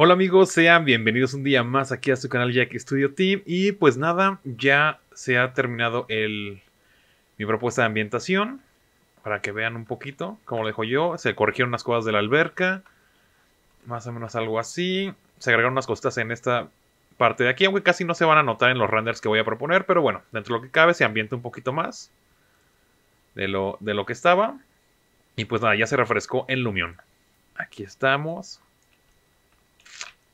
Hola amigos, sean bienvenidos un día más aquí a su canal Jack Studio Team. Y pues nada, ya se ha terminado el, mi propuesta de ambientación. Para que vean un poquito como lo dejo yo. Se corrigieron unas cosas de la alberca. Más o menos algo así. Se agregaron unas cositas en esta parte de aquí. Aunque casi no se van a notar en los renders que voy a proponer. Pero bueno, dentro de lo que cabe se ambienta un poquito más. De lo, de lo que estaba. Y pues nada, ya se refrescó en Lumion. Aquí estamos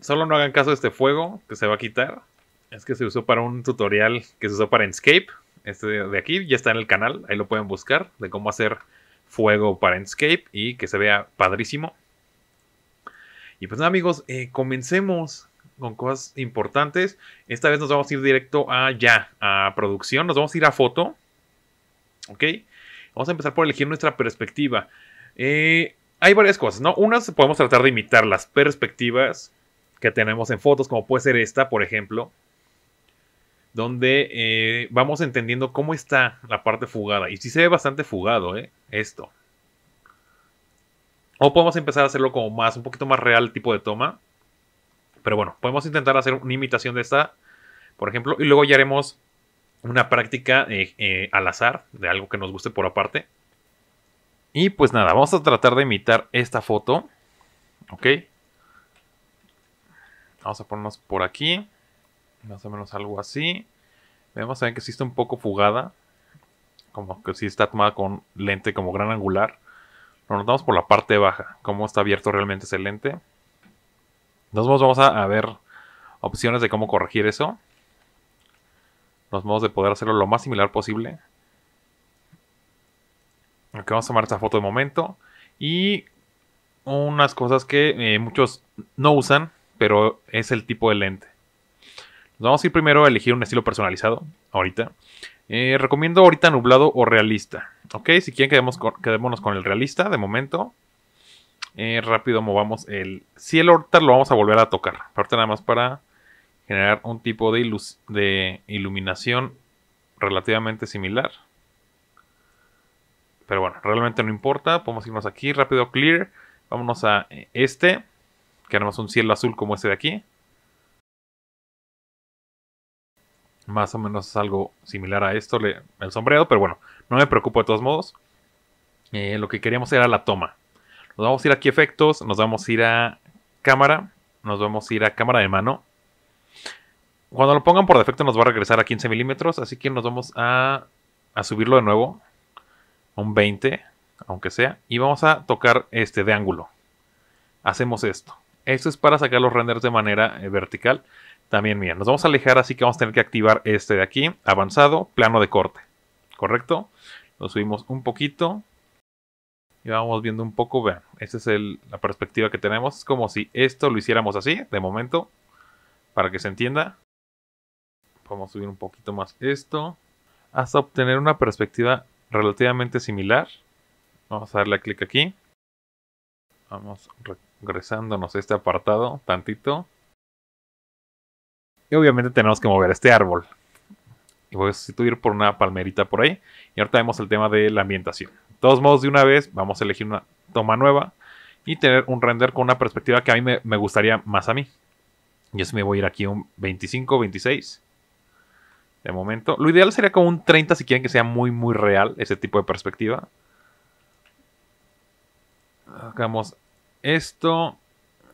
solo no hagan caso de este fuego que se va a quitar. Es que se usó para un tutorial que se usó para Enscape. Este de aquí ya está en el canal, ahí lo pueden buscar, de cómo hacer fuego para Enscape y que se vea padrísimo. Y pues nada amigos, eh, comencemos con cosas importantes. Esta vez nos vamos a ir directo a ya, a producción, nos vamos a ir a foto. ¿Ok? Vamos a empezar por elegir nuestra perspectiva. Eh, hay varias cosas, ¿no? Unas podemos tratar de imitar las perspectivas que tenemos en fotos, como puede ser esta, por ejemplo, donde eh, vamos entendiendo cómo está la parte fugada. Y sí se ve bastante fugado, ¿eh? Esto. O podemos empezar a hacerlo como más, un poquito más real tipo de toma. Pero bueno, podemos intentar hacer una imitación de esta, por ejemplo, y luego ya haremos una práctica eh, eh, al azar de algo que nos guste por aparte. Y pues nada, vamos a tratar de imitar esta foto. ¿Ok? Vamos a ponernos por aquí. Más o menos algo así. Vemos también que sí está un poco fugada. Como que sí está tomada con lente como gran angular. Lo notamos por la parte baja. Cómo está abierto realmente ese lente. nos vamos a, ver opciones de cómo corregir eso. Los modos de poder hacerlo lo más similar posible. aquí vamos a tomar esta foto de momento. Y unas cosas que eh, muchos no usan pero es el tipo de lente. Vamos a ir primero a elegir un estilo personalizado, ahorita. Eh, recomiendo ahorita nublado o realista. Ok, si quieren quedémonos con el realista de momento. Eh, rápido movamos el cielo. Ahorita lo vamos a volver a tocar. Ahorita nada más para generar un tipo de, de iluminación relativamente similar. Pero bueno, realmente no importa. Podemos irnos aquí rápido, clear. Vámonos a eh, este que un cielo azul como este de aquí. Más o menos es algo similar a esto, el sombreado, pero bueno, no me preocupo de todos modos. Eh, lo que queríamos era la toma. Nos vamos a ir aquí a efectos, nos vamos a ir a cámara, nos vamos a ir a cámara de mano. Cuando lo pongan por defecto nos va a regresar a 15 milímetros, así que nos vamos a, a subirlo de nuevo. A un 20, aunque sea. Y vamos a tocar este de ángulo. Hacemos esto. Esto es para sacar los renders de manera eh, vertical. También, miren, nos vamos a alejar, así que vamos a tener que activar este de aquí. Avanzado, plano de corte. ¿Correcto? Lo subimos un poquito. Y vamos viendo un poco, vean, esta es la perspectiva que tenemos. Es como si esto lo hiciéramos así, de momento, para que se entienda. Vamos a subir un poquito más esto, hasta obtener una perspectiva relativamente similar. Vamos a darle clic aquí. Vamos regresándonos a este apartado tantito. Y obviamente tenemos que mover este árbol. Y voy a sustituir por una palmerita por ahí. Y ahorita vemos el tema de la ambientación. De todos modos, de una vez vamos a elegir una toma nueva. Y tener un render con una perspectiva que a mí me, gustaría más a mí. Yo eso me voy a ir aquí a un 25, 26. De momento. Lo ideal sería como un 30 si quieren que sea muy, muy real ese tipo de perspectiva. Hagamos esto.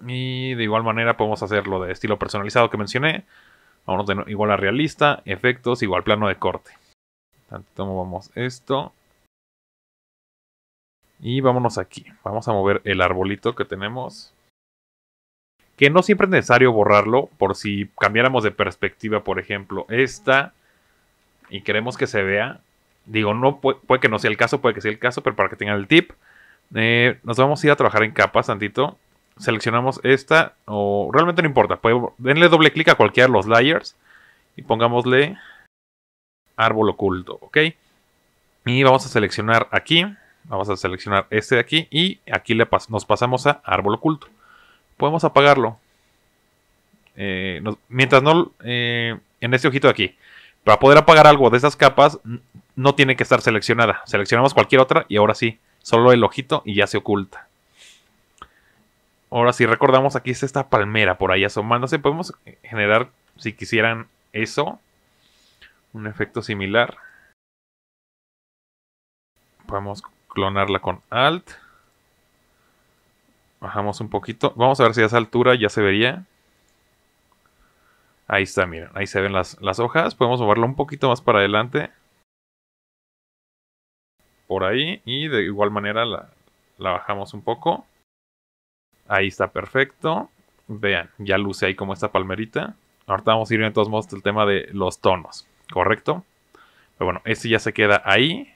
Y de igual manera podemos hacerlo de estilo personalizado que mencioné. Vamos de igual a realista, efectos, igual plano de corte. Tanto esto. Y vámonos aquí. Vamos a mover el arbolito que tenemos. Que no siempre es necesario borrarlo por si cambiáramos de perspectiva, por ejemplo, esta. Y queremos que se vea. Digo, no puede que no sea el caso, puede que sea el caso, pero para que tengan el tip eh, nos vamos a ir a trabajar en capas, tantito. Seleccionamos esta, o realmente no importa. denle doble clic a cualquiera de los layers y pongámosle árbol oculto, ¿ok? Y vamos a seleccionar aquí, vamos a seleccionar este de aquí y aquí le nos pasamos a árbol oculto. Podemos apagarlo. Eh, mientras no, eh, en este ojito de aquí, para poder apagar algo de estas capas, no tiene que estar seleccionada. Seleccionamos cualquier otra y ahora sí Solo el ojito y ya se oculta. Ahora, si recordamos, aquí está esta palmera por ahí asomándose. Podemos generar, si quisieran, eso. Un efecto similar. Podemos clonarla con Alt. Bajamos un poquito. Vamos a ver si a esa altura ya se vería. Ahí está, miren. Ahí se ven las, hojas. Podemos moverlo un poquito más para adelante por ahí y de igual manera la, bajamos un poco. Ahí está perfecto. Vean, ya luce ahí como esta palmerita. Ahorita vamos a ir en todos modos el tema de los tonos, ¿correcto? Pero bueno, este ya se queda ahí.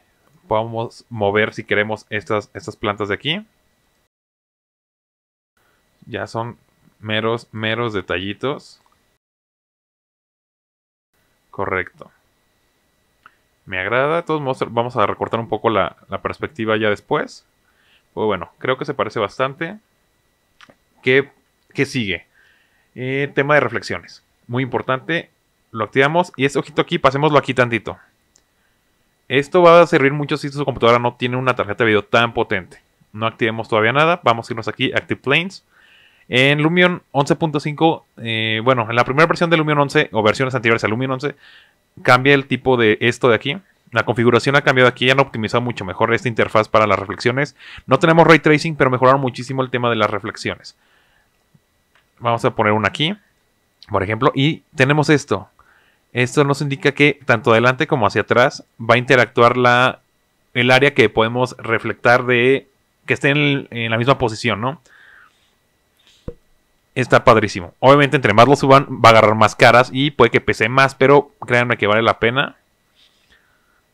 Podemos mover si queremos estas, estas plantas de aquí. Ya son meros, meros detallitos. Correcto me agrada. De todos vamos a recortar un poco la, perspectiva ya después. Pues bueno, creo que se parece bastante. ¿Qué, sigue? Eh, tema de reflexiones. Muy importante. Lo activamos y este ojito aquí, pasémoslo aquí tantito. Esto va a servir mucho si su computadora no tiene una tarjeta de video tan potente. No activemos todavía nada. Vamos a irnos aquí, Active Planes. En Lumion 11.5, eh, bueno, en la primera versión de Lumion 11 o versiones anteriores a Lumion 11, cambia el tipo de esto de aquí. La configuración ha cambiado aquí, han optimizado mucho mejor esta interfaz para las reflexiones. No tenemos ray tracing, pero mejoraron muchísimo el tema de las reflexiones. Vamos a poner una aquí, por ejemplo, y tenemos esto. Esto nos indica que tanto adelante como hacia atrás va a interactuar la, el área que podemos reflectar de que esté en la misma posición, ¿no? está padrísimo. Obviamente, entre más lo suban, va a agarrar más caras y puede que pese más, pero créanme que vale la pena.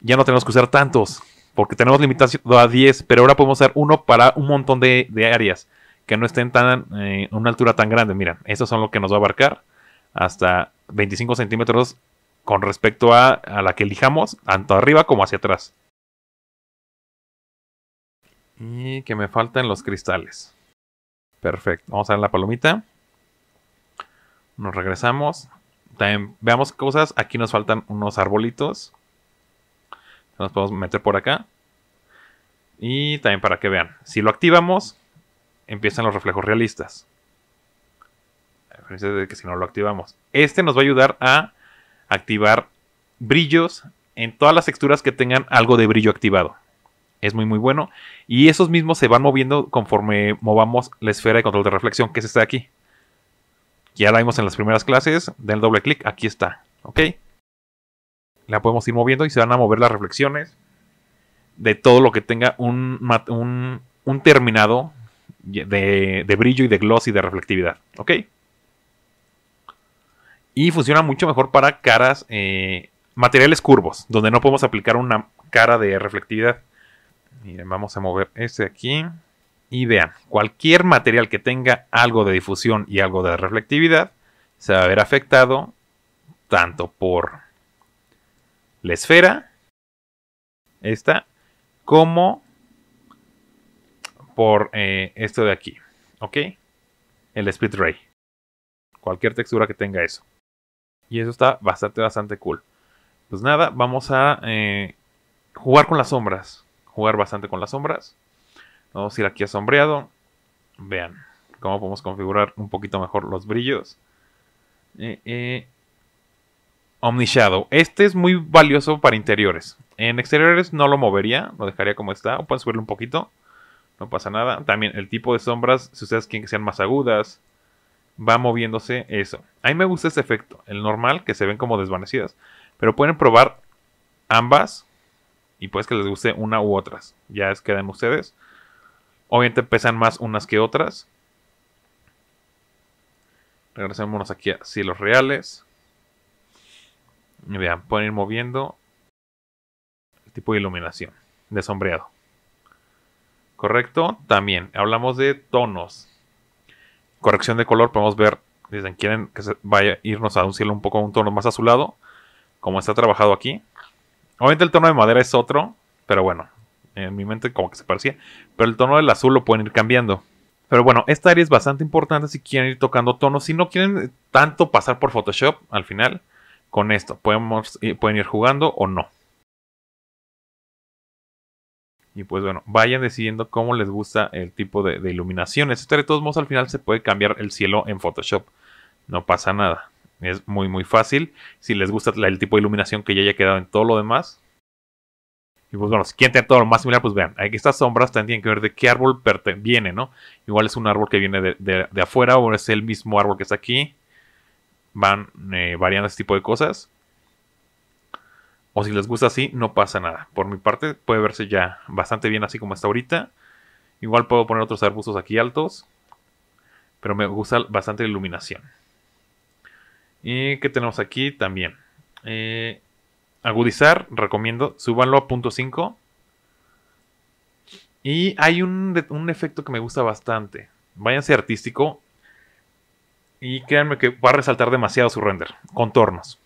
Ya no tenemos que usar tantos, porque tenemos limitación a 10, pero ahora podemos usar uno para un montón de, áreas que no estén tan eh, una altura tan grande. Miren, estos son los que nos va a abarcar hasta 25 centímetros con respecto a, a la que elijamos, tanto arriba como hacia atrás. Y que me faltan los cristales. Perfecto. Vamos a ver la palomita. Nos regresamos. También veamos cosas. Aquí nos faltan unos arbolitos. Nos podemos meter por acá. Y también para que vean. Si lo activamos, empiezan los reflejos realistas. A diferencia de que si no lo activamos. Este nos va a ayudar a activar brillos en todas las texturas que tengan algo de brillo activado. Es muy muy bueno. Y esos mismos se van moviendo conforme movamos la esfera de control de reflexión, que es esta de aquí. Ya la vimos en las primeras clases. Den doble clic, aquí está. ¿Ok? La podemos ir moviendo y se van a mover las reflexiones de todo lo que tenga un, terminado de, brillo y de gloss y de reflectividad. ¿Ok? Y funciona mucho mejor para caras, eh, materiales curvos, donde no podemos aplicar una cara de reflectividad. Miren, vamos a mover este aquí. Y vean, cualquier material que tenga algo de difusión y algo de reflectividad se va a ver afectado tanto por la esfera, esta, como por eh, esto de aquí, ¿ok? El split ray. Cualquier textura que tenga eso. Y eso está bastante, bastante cool. Pues nada, vamos a eh, jugar con las sombras. Jugar bastante con las sombras. Vamos a ir aquí a sombreado. Vean cómo podemos configurar un poquito mejor los brillos. Eh, eh Este es muy valioso para interiores. En exteriores no lo movería, lo dejaría como está. O pueden subirlo un poquito. No pasa nada. También el tipo de sombras, si ustedes quieren que sean más agudas, va moviéndose eso. A mí me gusta ese efecto, el normal, que se ven como desvanecidas. Pero pueden probar ambas y pues que les guste una u otras. Ya es quedan ustedes. Obviamente pesan más unas que otras. Regresémonos aquí a cielos reales. vean, pueden ir moviendo el tipo de iluminación, de sombreado. ¿Correcto? También, hablamos de tonos. Corrección de color, podemos ver, dicen, quieren que se vaya irnos a un cielo un poco, un tono más azulado, como está trabajado aquí. Obviamente el tono de madera es otro, pero bueno, en mi mente como que se parecía, pero el tono del azul lo pueden ir cambiando. Pero bueno, esta área es bastante importante si quieren ir tocando tonos, si no quieren tanto pasar por Photoshop al final, con esto podemos, eh, pueden ir jugando o no. Y pues bueno, vayan decidiendo cómo les gusta el tipo de, iluminación, Esto De todos modos, al final se puede cambiar el cielo en Photoshop. No pasa nada. Es muy muy fácil. Si les gusta el tipo de iluminación que ya haya quedado en todo lo demás, y pues bueno, si quieren tener todo lo más similar, pues vean, aquí estas sombras también tienen que ver de qué árbol viene, ¿no? Igual es un árbol que viene de, afuera o es el mismo árbol que está aquí. Van eh, variando este tipo de cosas. O si les gusta así, no pasa nada. Por mi parte, puede verse ya bastante bien así como está ahorita. Igual puedo poner otros arbustos aquí altos. Pero me gusta bastante la iluminación. ¿Y qué tenemos aquí también? Eh, agudizar, recomiendo, súbanlo a punto 5. Y hay un, un, efecto que me gusta bastante. Váyanse artístico. Y créanme que va a resaltar demasiado su render. Contornos.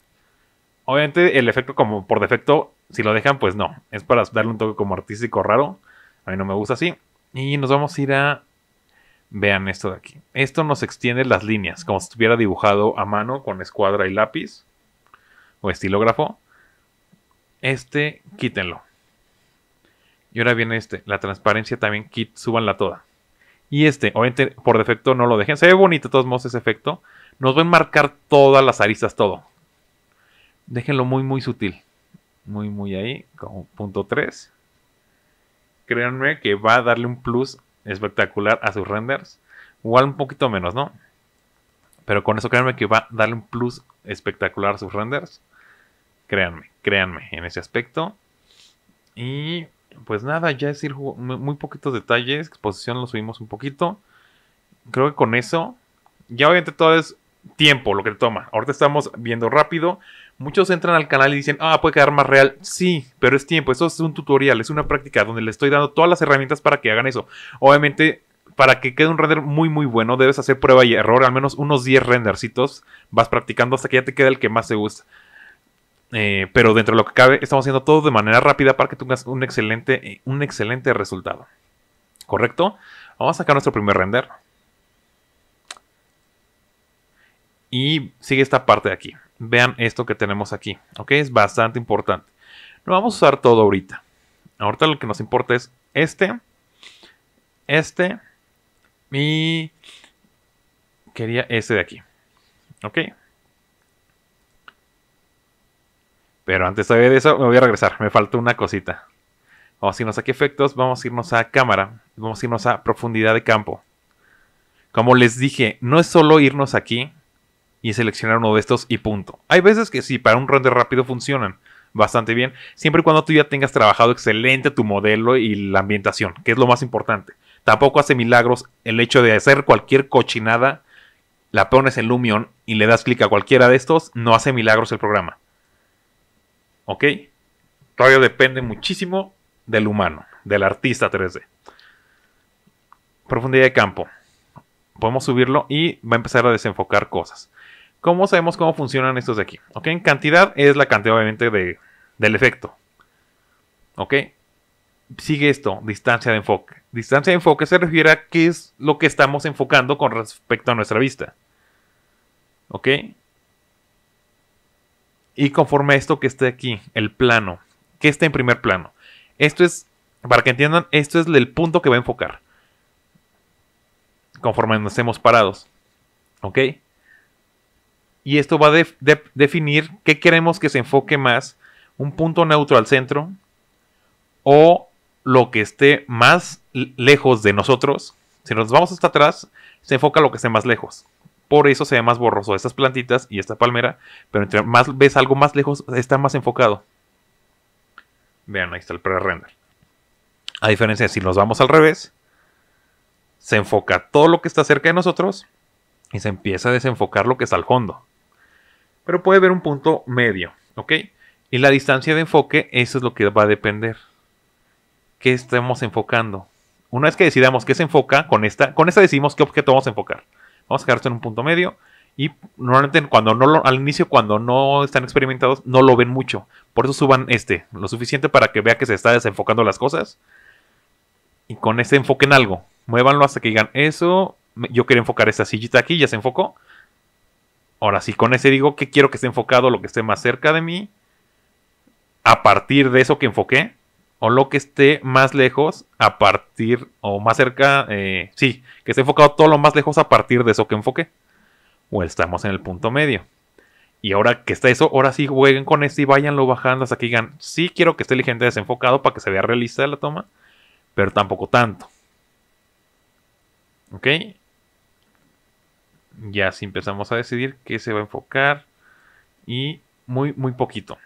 Obviamente el efecto como por defecto, si lo dejan, pues no. Es para darle un toque como artístico raro. A mí no me gusta así. Y nos vamos a ir a... Vean esto de aquí. Esto nos extiende las líneas, como si estuviera dibujado a mano con escuadra y lápiz. O estilógrafo. Este, quítenlo. Y ahora viene este, la transparencia también, kit, toda. Y este, obviamente por defecto no lo dejen. Se ve bonito de todos modos ese efecto. Nos va a enmarcar todas las aristas, todo. Déjenlo muy, muy sutil. Muy, muy ahí, como punto 3. Créanme que va a darle un plus espectacular a sus renders. Igual un poquito menos, ¿no? Pero con eso créanme que va a darle un plus espectacular a sus renders. Créanme, créanme en ese aspecto. Y pues nada, ya es ir muy poquitos detalles. Exposición lo subimos un poquito. Creo que con eso. Ya obviamente todo es tiempo lo que te toma. Ahorita estamos viendo rápido. Muchos entran al canal y dicen, ah, puede quedar más real. Sí, pero es tiempo. Eso es un tutorial, es una práctica donde le estoy dando todas las herramientas para que hagan eso. Obviamente, para que quede un render muy, muy bueno, debes hacer prueba y error, al menos unos 10 rendercitos. Vas practicando hasta que ya te quede el que más te gusta. Eh, pero dentro de lo que cabe, estamos haciendo todo de manera rápida para que tengas un excelente, eh, un excelente resultado. ¿Correcto? Vamos a sacar nuestro primer render. Y sigue esta parte de aquí. Vean esto que tenemos aquí. ¿Ok? Es bastante importante. No vamos a usar todo ahorita. Ahorita lo que nos importa es este. Este. Y quería este de aquí. ¿Ok? Pero antes de eso, me voy a regresar. Me falta una cosita. Vamos a irnos aquí a efectos, vamos a irnos a cámara, vamos a irnos a profundidad de campo. Como les dije, no es solo irnos aquí y seleccionar uno de estos y punto. Hay veces que sí, para un render rápido funcionan bastante bien, siempre y cuando tú ya tengas trabajado excelente tu modelo y la ambientación, que es lo más importante. Tampoco hace milagros el hecho de hacer cualquier cochinada, la pones en Lumion y le das clic a cualquiera de estos, no hace milagros el programa. ¿Ok? Todavía depende muchísimo del humano, del artista 3D. Profundidad de campo. Podemos subirlo y va a empezar a desenfocar cosas. ¿Cómo sabemos cómo funcionan estos de aquí? ¿Ok? En cantidad es la cantidad obviamente del efecto. ¿Ok? Sigue esto, distancia de enfoque. Distancia de enfoque se refiere a qué es lo que estamos enfocando con respecto a nuestra vista. ¿Ok? y conforme a esto que esté aquí, el plano, que está en primer plano. Esto es, para que entiendan, esto es el punto que va a enfocar. Conforme nos hemos parados. ¿Ok? Y esto va a definir qué queremos que se enfoque más. Un punto neutro al centro. O lo que esté más lejos de nosotros. Si nos vamos hasta atrás, se enfoca lo que esté más lejos. Por eso se ve más borroso estas plantitas y esta palmera. Pero entre más ves algo más lejos, está más enfocado. Vean, ahí está el pre-render. A diferencia de si nos vamos al revés, se enfoca todo lo que está cerca de nosotros y se empieza a desenfocar lo que está al fondo. Pero puede ver un punto medio, ¿ok? Y la distancia de enfoque, eso es lo que va a depender. ¿Qué estamos enfocando? Una vez que decidamos qué se enfoca, con esta, con esta decimos qué objeto vamos a enfocar. Vamos a quedarse en un punto medio. Y normalmente cuando no al inicio, cuando no están experimentados, no lo ven mucho. Por eso suban este, lo suficiente para que vea que se está desenfocando las cosas. Y con este enfoquen algo. Muévanlo hasta que digan, eso, yo quiero enfocar esta sillita aquí, ya se enfocó. Ahora sí, con ese digo que quiero que esté enfocado lo que esté más cerca de mí. A partir de eso que enfoqué, o lo que esté más lejos a partir o más cerca, eh, sí, que esté enfocado todo lo más lejos a partir de eso que enfoque O estamos en el punto medio. Y ahora que está eso, ahora sí jueguen con esto y lo bajando hasta que digan, sí quiero que esté ligeramente desenfocado para que se vea realista la toma, pero tampoco tanto. ¿Ok? Ya si empezamos a decidir qué se va a enfocar y muy, muy poquito.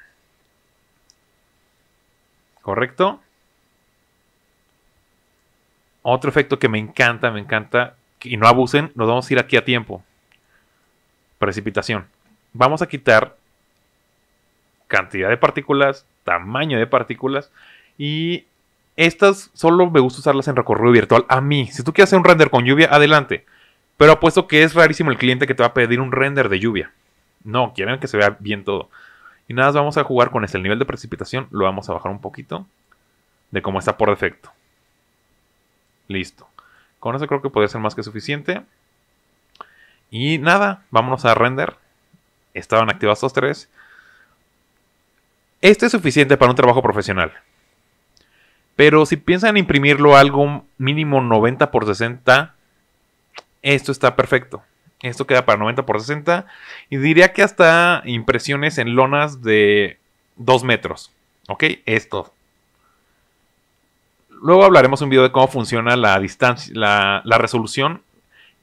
¿Correcto? Otro efecto que me encanta, me encanta. Y no abusen, nos vamos a ir aquí a tiempo. Precipitación. Vamos a quitar cantidad de partículas, tamaño de partículas. Y estas solo me gusta usarlas en recorrido virtual. A mí, si tú quieres hacer un render con lluvia, adelante. Pero apuesto que es rarísimo el cliente que te va a pedir un render de lluvia. No, quieren que se vea bien todo. Y nada vamos a jugar con este. El nivel de precipitación lo vamos a bajar un poquito. De cómo está por defecto. Listo. Con eso creo que podría ser más que suficiente. Y nada, vámonos a render. Estaban activados estos tres. este es suficiente para un trabajo profesional. Pero si piensan imprimirlo algo mínimo 90 por 60, esto está perfecto. Esto queda para 90 por 60. Y diría que hasta impresiones en lonas de 2 metros. ¿Ok? Esto. Luego hablaremos un video de cómo funciona la distancia, la, resolución.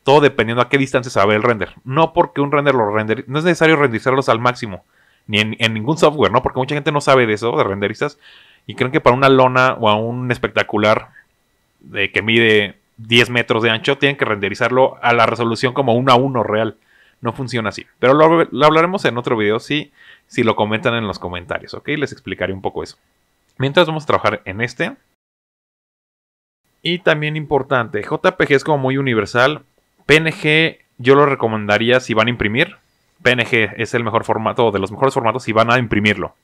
Todo dependiendo a qué distancia se va a ver el render. No porque un render lo render. No es necesario renderizarlos al máximo. Ni en, ningún software, ¿no? Porque mucha gente no sabe de eso, de renderistas. Y creen que para una lona o a un espectacular de que mide 10 metros de ancho, tienen que renderizarlo a la resolución como 1 a 1 real. No funciona así. Pero lo, hablaremos en otro video si, si lo comentan en los comentarios, ¿ok? Les explicaré un poco eso. Mientras vamos a trabajar en este. Y también importante, JPG es como muy universal. PNG yo lo recomendaría si van a imprimir. PNG es el mejor formato, de los mejores formatos si van a imprimirlo.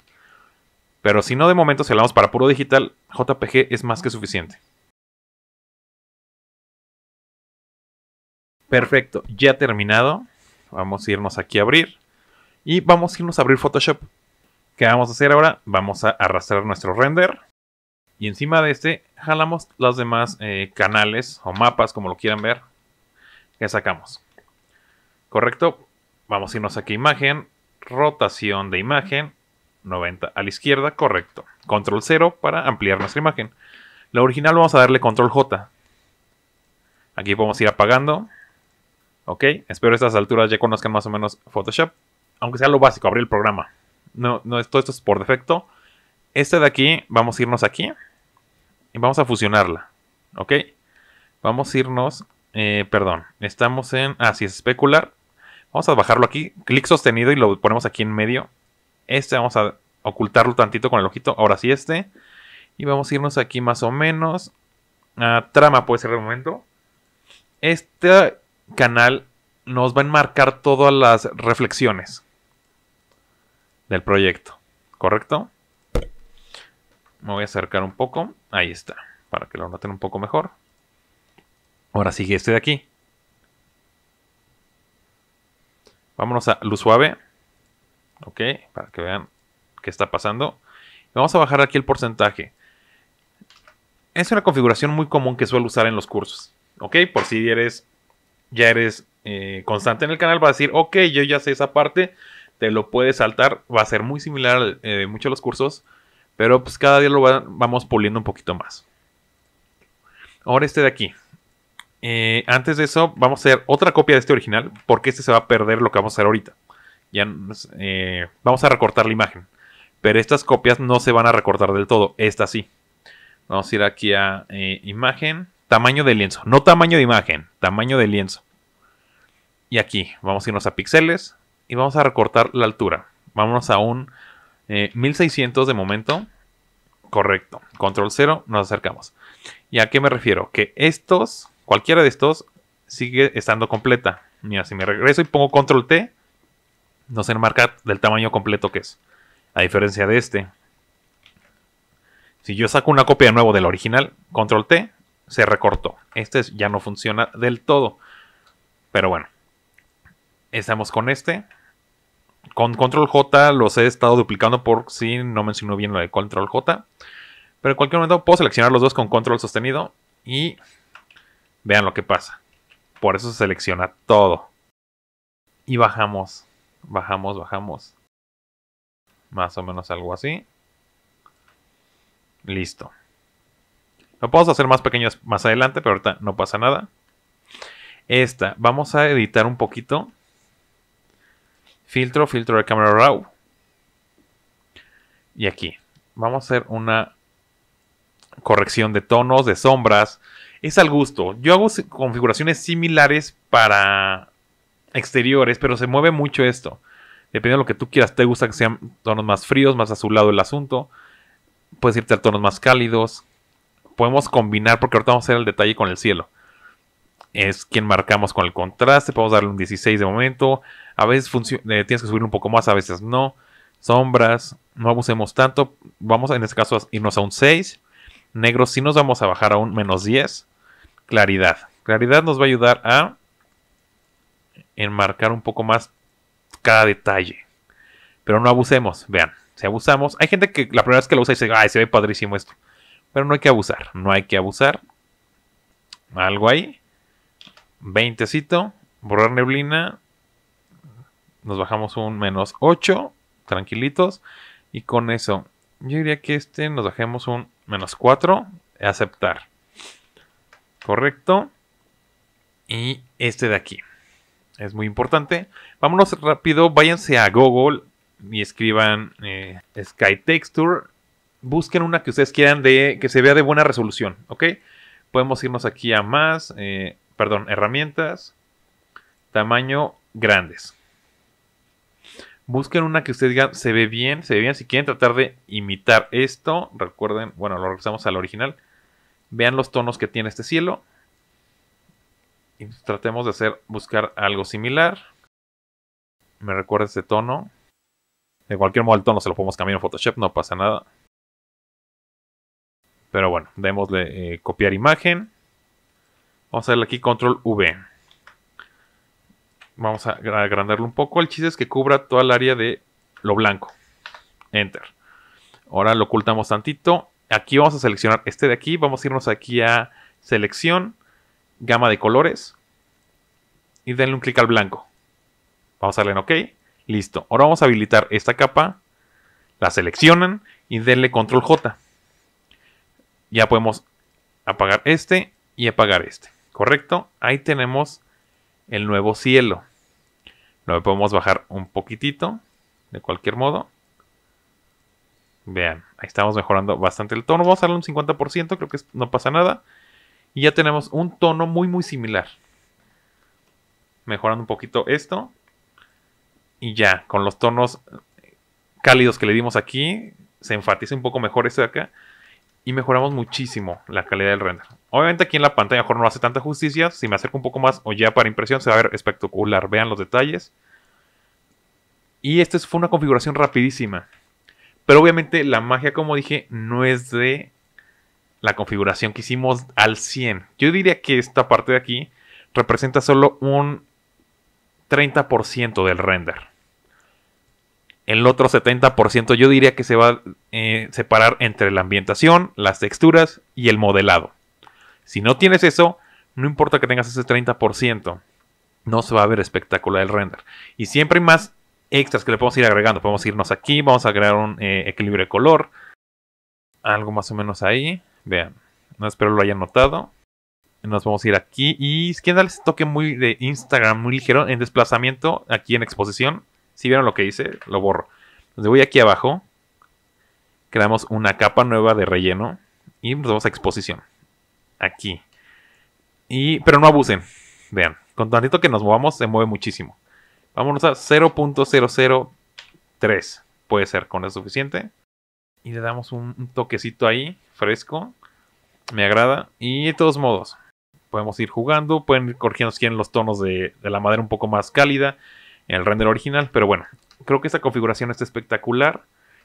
Pero si no, de momento, si hablamos para puro digital, JPG es más que suficiente. Perfecto, ya terminado. Vamos a irnos aquí a abrir. Y vamos a irnos a abrir Photoshop. ¿Qué vamos a hacer ahora? Vamos a arrastrar nuestro render. Y encima de este jalamos los demás eh, canales o mapas, como lo quieran ver, que sacamos. ¿Correcto? Vamos a irnos aquí a imagen, rotación de imagen, 90 a la izquierda, correcto. Control 0 para ampliar nuestra imagen. La original vamos a darle control J. Aquí podemos ir apagando. ¿Ok? Espero a estas alturas ya conozcan más o menos Photoshop. Aunque sea lo básico, abrir el programa. No, no, todo esto es por defecto. Este de aquí, vamos a irnos aquí. Y vamos a fusionarla. ¿Ok? Vamos a irnos... Eh, perdón, estamos en... Ah, es especular. Vamos a bajarlo aquí. Clic sostenido y lo ponemos aquí en medio. Este vamos a ocultarlo tantito con el ojito. Ahora sí este. Y vamos a irnos aquí más o menos. A ah, trama puede ser de momento. Esta canal nos va a enmarcar todas las reflexiones del proyecto, ¿correcto? Me voy a acercar un poco, ahí está, para que lo noten un poco mejor. Ahora sigue este de aquí. Vámonos a luz suave, ok, para que vean qué está pasando. Vamos a bajar aquí el porcentaje. Es una configuración muy común que suelo usar en los cursos, ok, por si eres ya eres eh, constante en el canal, va a decir, ok, yo ya sé esa parte, te lo puedes saltar, va a ser muy similar a eh, muchos de los cursos, pero pues cada día lo vamos puliendo un poquito más. Ahora este de aquí. Eh, antes de eso, vamos a hacer otra copia de este original, porque este se va a perder lo que vamos a hacer ahorita. Ya pues, vamos a recortar la imagen. Pero estas copias no se van a recortar del todo, esta sí. Vamos a ir aquí a imagen. Tamaño de lienzo, no tamaño de imagen, tamaño de lienzo. Y aquí vamos a irnos a píxeles y vamos a recortar la altura. Vámonos a un 1600 eh, de momento. Correcto. Control 0, nos acercamos. ¿Y a qué me refiero? Que estos, cualquiera de estos, sigue estando completa. Mira, si me regreso y pongo control T, no se enmarca del tamaño completo que es. A diferencia de este. Si yo saco una copia de nuevo del original, control T, se recortó. Este ya no funciona del todo. Pero bueno, estamos con este. Con Control J los he estado duplicando por si no mencionó bien lo de Control J. Pero en cualquier momento puedo seleccionar los dos con Control sostenido y vean lo que pasa. Por eso se selecciona todo. Y bajamos, bajamos, bajamos. Más o menos algo así. Listo. Lo podemos hacer más pequeño más adelante, pero ahorita no pasa nada. Esta, vamos a editar un poquito. Filtro, filtro de cámara RAW. Y aquí, vamos a hacer una corrección de tonos, de sombras. Es al gusto. Yo hago configuraciones similares para exteriores, pero se mueve mucho esto. Depende de lo que tú quieras, te gusta que sean tonos más fríos, más azulado el asunto. Puedes irte a tonos más cálidos podemos combinar, porque ahorita vamos a hacer el detalle con el cielo. Es quien marcamos con el contraste, podemos darle un 16 de momento. A veces eh, tienes que subir un poco más, a veces no. Sombras, no abusemos tanto. Vamos en este caso a irnos a un 6. Negro sí nos vamos a bajar a un menos 10. Claridad. Claridad nos va a ayudar a enmarcar un poco más cada detalle. Pero no abusemos, vean, si abusamos, hay gente que la primera vez que lo usa dice, ay, se ve padrísimo esto. Pero no hay que abusar, no hay que abusar. Algo ahí. 20 borrar neblina. Nos bajamos un menos 8, tranquilitos. Y con eso, yo diría que este nos bajemos un menos 4, aceptar. Correcto. Y este de aquí. Es muy importante. Vámonos rápido, váyanse a Google y escriban eh, Sky Texture Busquen una que ustedes quieran de que se vea de buena resolución, ¿ok? Podemos irnos aquí a más, eh, perdón, herramientas, tamaño grandes. Busquen una que ustedes digan se ve bien, se ve bien. Si quieren tratar de imitar esto, recuerden, bueno, lo regresamos al original. Vean los tonos que tiene este cielo. Y tratemos de hacer, buscar algo similar. Me recuerda este tono. De cualquier modo, el tono se lo podemos cambiar en Photoshop, no pasa nada. Pero bueno, démosle eh, copiar imagen. Vamos a darle aquí control V. Vamos a agrandarlo un poco. El chiste es que cubra toda el área de lo blanco. Enter. Ahora lo ocultamos tantito. Aquí vamos a seleccionar este de aquí. Vamos a irnos aquí a selección, gama de colores. Y denle un clic al blanco. Vamos a darle en OK. Listo. Ahora vamos a habilitar esta capa. La seleccionan y denle control J ya podemos apagar este y apagar este. ¿Correcto? Ahí tenemos el nuevo cielo. Lo podemos bajar un poquitito, de cualquier modo. Vean, ahí estamos mejorando bastante el tono. Vamos a darle un 50%, creo que no pasa nada. Y ya tenemos un tono muy muy similar. Mejorando un poquito esto. Y ya, con los tonos cálidos que le dimos aquí, se enfatiza un poco mejor esto de acá y mejoramos muchísimo la calidad del render. Obviamente aquí en la pantalla mejor no hace tanta justicia. Si me acerco un poco más o ya para impresión se va a ver espectacular. Vean los detalles. Y esta fue una configuración rapidísima. Pero obviamente la magia, como dije, no es de la configuración que hicimos al 100. Yo diría que esta parte de aquí representa solo un 30% del render. El otro 70% yo diría que se va a eh, separar entre la ambientación, las texturas y el modelado. Si no tienes eso, no importa que tengas ese 30%, no se va a ver espectacular el render. Y siempre hay más extras que le podemos ir agregando. Podemos irnos aquí, vamos a crear un eh, equilibrio de color. Algo más o menos ahí. Vean, no espero lo hayan notado. Nos vamos a ir aquí. Y es que toque muy de Instagram, muy ligero en desplazamiento, aquí en exposición. Si vieron lo que hice, lo borro. Entonces voy aquí abajo, creamos una capa nueva de relleno y nos vamos a exposición. Aquí. Y, pero no abusen. Vean, con tantito que nos movamos se mueve muchísimo. Vámonos a 0.003. Puede ser, con eso suficiente. Y le damos un, toquecito ahí, fresco. Me agrada. Y de todos modos, podemos ir jugando, pueden ir corrigiendo si los tonos de, la madera un poco más cálida, el render original. Pero bueno, creo que esta configuración está espectacular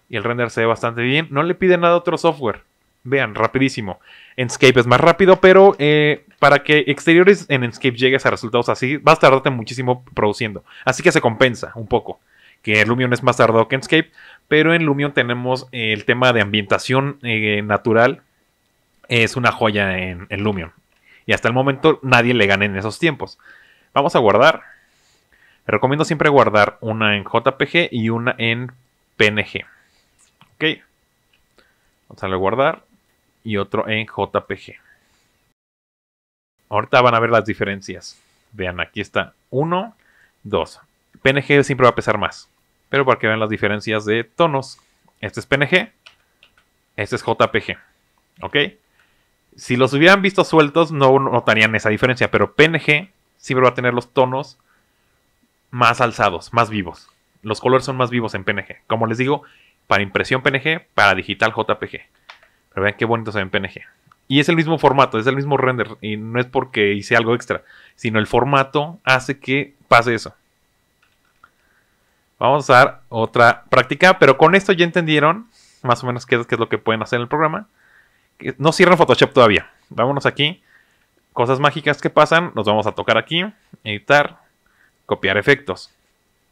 y el render se ve bastante bien. No le piden nada a otro software. Vean, rapidísimo. Enscape es más rápido, pero eh, para que exteriores en Enscape llegues a resultados así, vas a tardarte muchísimo produciendo. Así que se compensa un poco. Que Lumion es más tardado que Enscape, pero en Lumion tenemos eh, el tema de ambientación eh, natural. Es una joya en, en Lumion. Y hasta el momento nadie le gana en esos tiempos. Vamos a guardar recomiendo siempre guardar una en JPG y una en PNG. Ok. Vamos a guardar y otro en JPG. Ahorita van a ver las diferencias. Vean, aquí está Uno. Dos. PNG siempre va a pesar más. Pero para que vean las diferencias de tonos. Este es PNG. Este es JPG. ¿Ok? Si los hubieran visto sueltos, no notarían esa diferencia. Pero PNG siempre va a tener los tonos más alzados, más vivos. Los colores son más vivos en PNG. Como les digo, para impresión PNG, para digital JPG. Pero vean qué bonito se ve en PNG. Y es el mismo formato, es el mismo render. Y no es porque hice algo extra, sino el formato hace que pase eso. Vamos a dar otra práctica, pero con esto ya entendieron más o menos qué es, lo que pueden hacer en el programa. No cierran Photoshop todavía. Vámonos aquí. Cosas mágicas que pasan. Nos vamos a tocar aquí. Editar copiar efectos.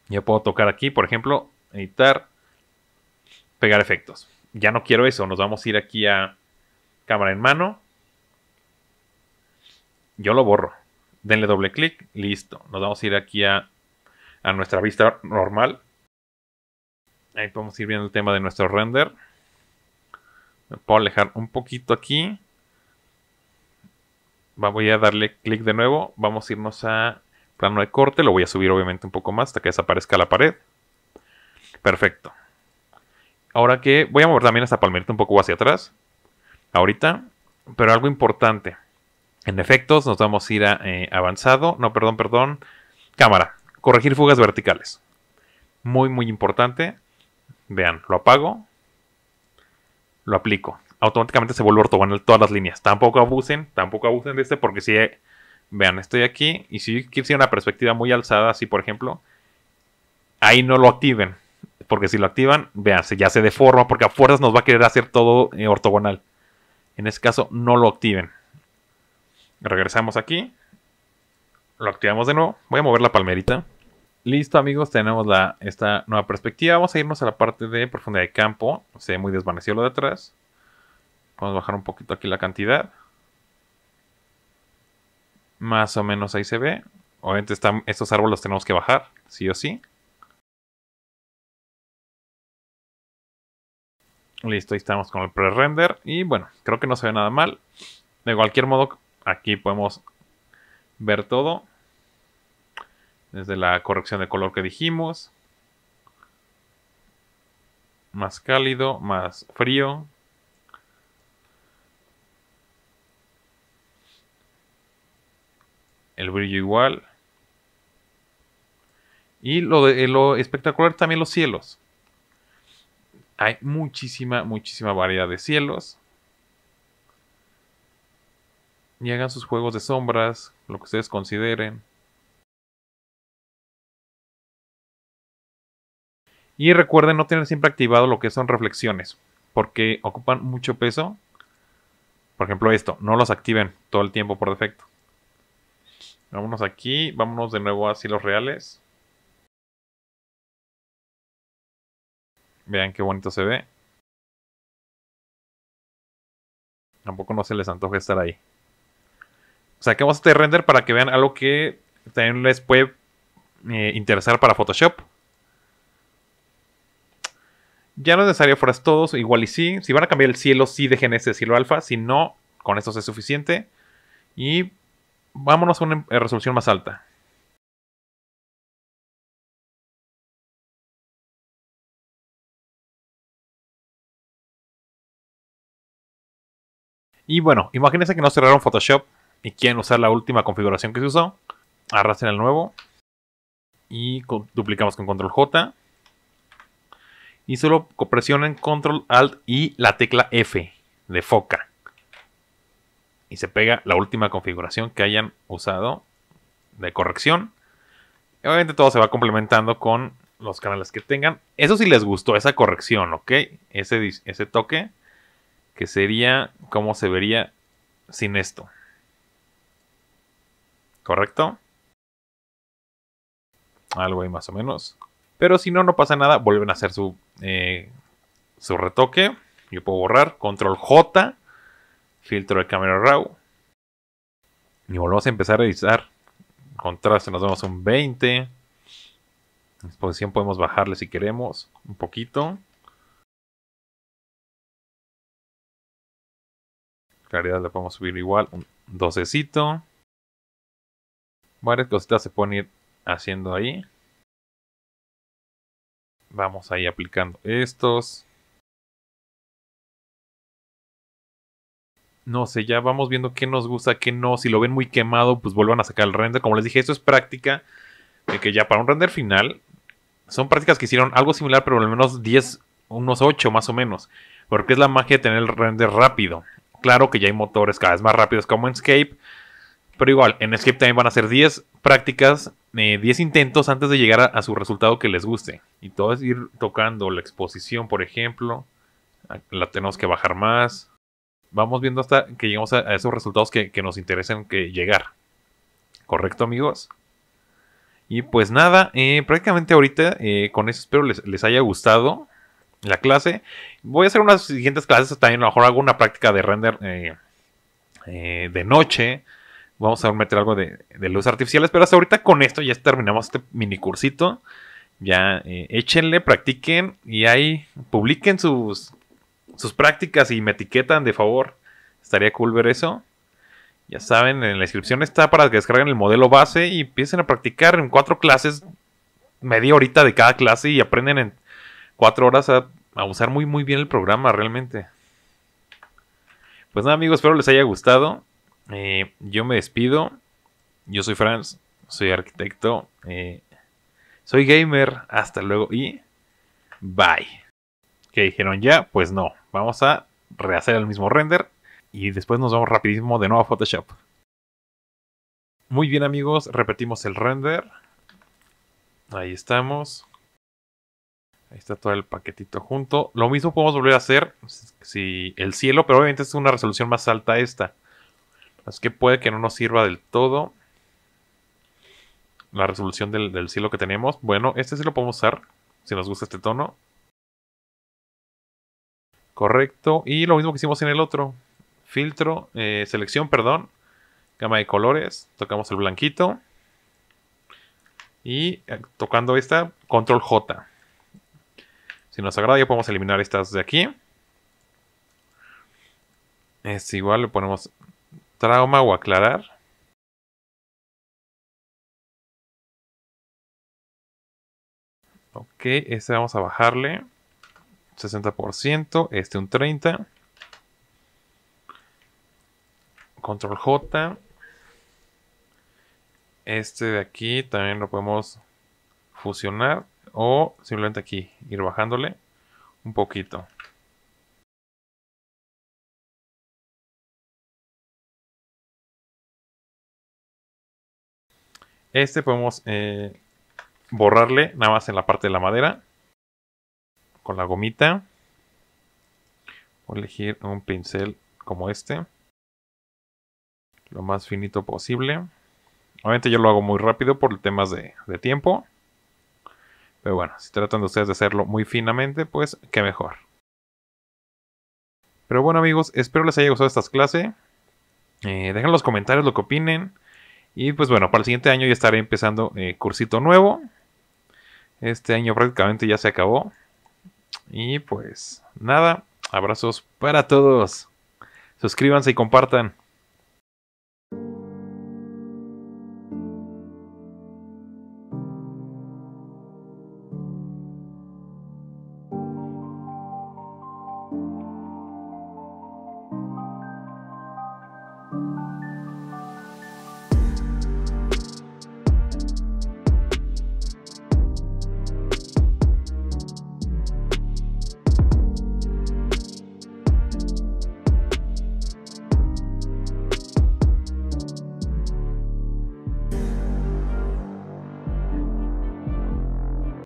Yo puedo tocar aquí, por ejemplo, editar, pegar efectos. Ya no quiero eso, nos vamos a ir aquí a cámara en mano. Yo lo borro. Denle doble clic, listo. Nos vamos a ir aquí a, a nuestra vista normal. Ahí podemos ir viendo el tema de nuestro render. Me puedo alejar un poquito aquí. Voy a darle clic de nuevo. Vamos a irnos a plano de corte. Lo voy a subir obviamente un poco más hasta que desaparezca la pared. Perfecto. Ahora que voy a mover también esta palmerita un poco hacia atrás. Ahorita. Pero algo importante. En efectos nos vamos a ir a eh, avanzado. No, perdón, perdón. Cámara. Corregir fugas verticales. Muy, muy importante. Vean, lo apago. Lo aplico automáticamente se vuelve ortogonal todas las líneas. Tampoco abusen, tampoco abusen de este porque si vean, estoy aquí y si quisiera una perspectiva muy alzada, así por ejemplo, ahí no lo activen. Porque si lo activan, vean, ya se deforma porque a fuerzas nos va a querer hacer todo eh, ortogonal. En ese caso, no lo activen. Regresamos aquí. Lo activamos de nuevo. Voy a mover la palmerita. Listo amigos, tenemos la, esta nueva perspectiva. Vamos a irnos a la parte de profundidad de campo. Se ve muy desvanecido lo de atrás. Vamos a bajar un poquito aquí la cantidad. Más o menos ahí se ve. Obviamente estos árboles los tenemos que bajar, sí o sí. Listo, ahí estamos con el pre-render. Y bueno, creo que no se ve nada mal. De cualquier modo, aquí podemos ver todo. Desde la corrección de color que dijimos. Más cálido, más frío. el brillo igual. Y lo, de, eh, lo espectacular también los cielos. Hay muchísima, muchísima variedad de cielos. Y hagan sus juegos de sombras, lo que ustedes consideren. Y recuerden no tener siempre activado lo que son reflexiones, porque ocupan mucho peso. Por ejemplo, esto, no los activen todo el tiempo por defecto. Vámonos aquí, vámonos de nuevo a Cielos Reales. Vean qué bonito se ve. Tampoco no se les antoja estar ahí. Saquemos este render para que vean algo que también les puede eh, interesar para Photoshop. Ya no es necesario fueras todos, igual y sí. Si van a cambiar el cielo, sí dejen ese cielo alfa. Si no, con esto es suficiente. Y vámonos a una em, eh, resolución más alta. Y bueno, imagínense que no cerraron Photoshop y quieren usar la última configuración que se usó. Arrastren el nuevo. Y duplicamos con control J. Y solo presionen control alt y la tecla F de foca y se pega la última configuración que hayan usado de corrección. obviamente todo se va complementando con los canales que tengan. Eso sí les gustó, esa corrección, ¿ok? Ese, ese toque que sería como se vería sin esto. ¿Correcto? Algo ahí más o menos. Pero si no, no pasa nada. Vuelven a hacer su, eh, su retoque. Yo puedo borrar. Control J filtro de Camera Raw. Y volvemos a empezar a editar Contraste, nos damos un 20. Exposición podemos bajarle si queremos. Un poquito. Claridad la podemos subir igual. Un 12. Varias cositas se pueden ir haciendo ahí. Vamos ahí aplicando estos. no sé, ya vamos viendo qué nos gusta, qué no. Si lo ven muy quemado, pues vuelvan a sacar el render. Como les dije, esto es práctica de que ya para un render final son prácticas que hicieron algo similar, pero al menos 10, unos 8 más o menos. Porque es la magia de tener el render rápido. Claro que ya hay motores cada vez más rápidos como en Pero igual, en escape también van a hacer 10 prácticas, 10 eh, intentos antes de llegar a, a, su resultado que les guste. Y todo es ir tocando la exposición, por ejemplo. La tenemos que bajar más vamos viendo hasta que llegamos a, esos resultados que, nos interesen que llegar. ¿Correcto, amigos? Y pues nada, eh, prácticamente ahorita eh, con eso espero les, les, haya gustado la clase. Voy a hacer unas siguientes clases también, a lo mejor hago una práctica de render eh, de noche. Vamos a meter algo de, de luz artificiales, pero hasta ahorita con esto ya terminamos este mini cursito. Ya échenle, practiquen y ahí publiquen sus sus prácticas y me etiquetan de favor. Estaría cool ver eso. Ya saben, en la descripción está para que descarguen el modelo base y empiecen a practicar en cuatro clases, media horita de cada clase y aprenden en cuatro horas a, usar muy muy bien el programa realmente. Pues nada amigos, espero les haya gustado. Eh, yo me despido. Yo soy Franz, soy arquitecto, eh, soy gamer. Hasta luego y bye que dijeron ya, pues no, vamos a rehacer el mismo render y después nos vamos rapidísimo de nuevo a Photoshop. Muy bien amigos, repetimos el render. Ahí estamos. Ahí está todo el paquetito junto. Lo mismo podemos volver a hacer si el cielo, pero obviamente es una resolución más alta esta. Así que puede que no nos sirva del todo la resolución del, del cielo que tenemos. Bueno, este sí lo podemos usar si nos gusta este tono. Correcto. Y lo mismo que hicimos en el otro. Filtro, eh, selección, perdón. Gama de colores. Tocamos el blanquito. Y eh, tocando esta, control J. Si nos agrada, ya podemos eliminar estas de aquí. Es igual, le ponemos trauma o aclarar. Ok, este vamos a bajarle. 60%, este un 30%. Control J. Este de aquí también lo podemos fusionar o simplemente aquí ir bajándole un poquito. Este podemos eh, borrarle nada más en la parte de la madera con la gomita. Voy a elegir un pincel como este. Lo más finito posible. Obviamente yo lo hago muy rápido por temas de, tiempo. Pero bueno, si tratan de ustedes de hacerlo muy finamente, pues qué mejor. Pero bueno amigos, espero les haya gustado esta clase. Eh, dejen los comentarios lo que opinen. Y pues bueno, para el siguiente año ya estaré empezando eh, cursito nuevo. Este año prácticamente ya se acabó. Y pues nada, abrazos para todos. Suscríbanse y compartan.